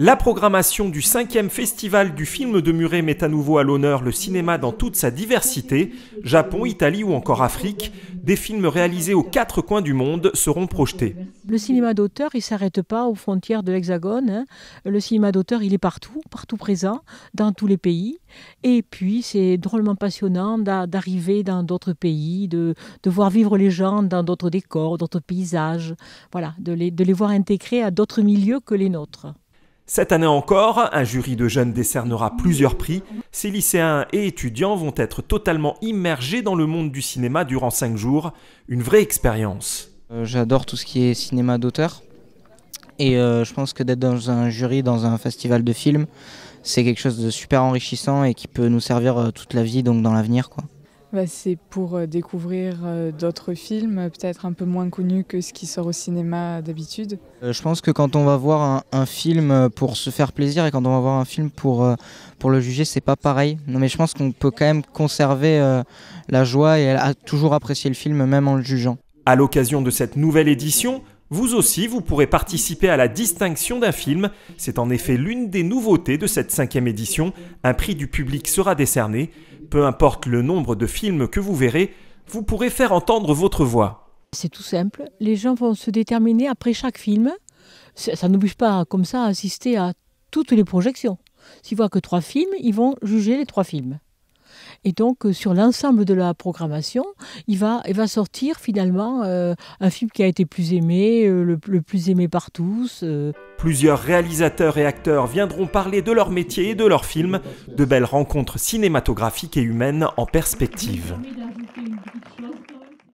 La programmation du cinquième festival du film de Muret met à nouveau à l'honneur le cinéma dans toute sa diversité. Japon, Italie ou encore Afrique, des films réalisés aux quatre coins du monde seront projetés. Le cinéma d'auteur, il ne s'arrête pas aux frontières de l'Hexagone. Hein. Le cinéma d'auteur, il est partout, partout présent, dans tous les pays. Et puis, c'est drôlement passionnant d'arriver dans d'autres pays, de, voir vivre les gens dans d'autres décors, d'autres paysages, voilà, de les, voir intégrés à d'autres milieux que les nôtres. Cette année encore, un jury de jeunes décernera plusieurs prix. Ces lycéens et étudiants vont être totalement immergés dans le monde du cinéma durant cinq jours. Une vraie expérience. Euh, j'adore tout ce qui est cinéma d'auteur. Et euh, je pense que d'être dans un jury, dans un festival de films, c'est quelque chose de super enrichissant et qui peut nous servir euh, toute la vie, donc dans l'avenir. quoi. Bah, c'est pour euh, découvrir d'autres films, peut-être un peu moins connus que ce qui sort au cinéma d'habitude. je pense que quand on va voir un, film pour se faire plaisir et quand on va voir un film pour, pour le juger, c'est pas pareil. Non, mais je pense qu'on peut quand même conserver la joie et toujours apprécier le film, même en le jugeant. À l'occasion de cette nouvelle édition, vous aussi, vous pourrez participer à la distinction d'un film. C'est en effet l'une des nouveautés de cette cinquième édition. Un prix du public sera décerné. Peu importe le nombre de films que vous verrez, vous pourrez faire entendre votre voix. C'est tout simple. Les gens vont se déterminer après chaque film. Ça, n'oblige pas comme ça à assister à toutes les projections. S'ils voient que trois films, ils vont juger les trois films. Et donc, euh, sur l'ensemble de la programmation, il va, sortir finalement euh, un film qui a été plus aimé, euh, le, plus aimé par tous. Plusieurs réalisateurs et acteurs viendront parler de leur métier et de leur film. de belles rencontres cinématographiques et humaines en perspective.